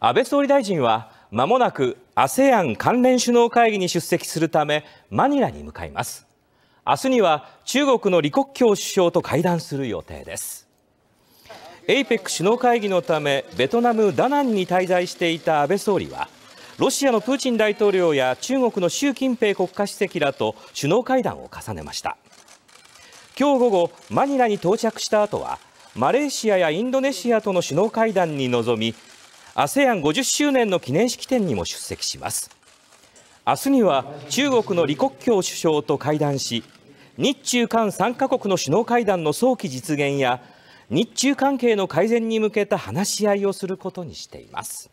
安倍総理大臣はまもなく ASEAN 関連首脳会議に出席するためマニラに向かいます明日には中国の李克強首相と会談する予定です APEC 首脳会議のためベトナム・ダナンに滞在していた安倍総理はロシアのプーチン大統領や中国の習近平国家主席らと首脳会談を重ねました今日午後マニラに到着した後はマレーシアやインドネシアとの首脳会談に臨み ASEAN50 周年の記念式典にも出席します明日には中国の李克強首相と会談し日中韓3カ国の首脳会談の早期実現や日中関係の改善に向けた話し合いをすることにしています。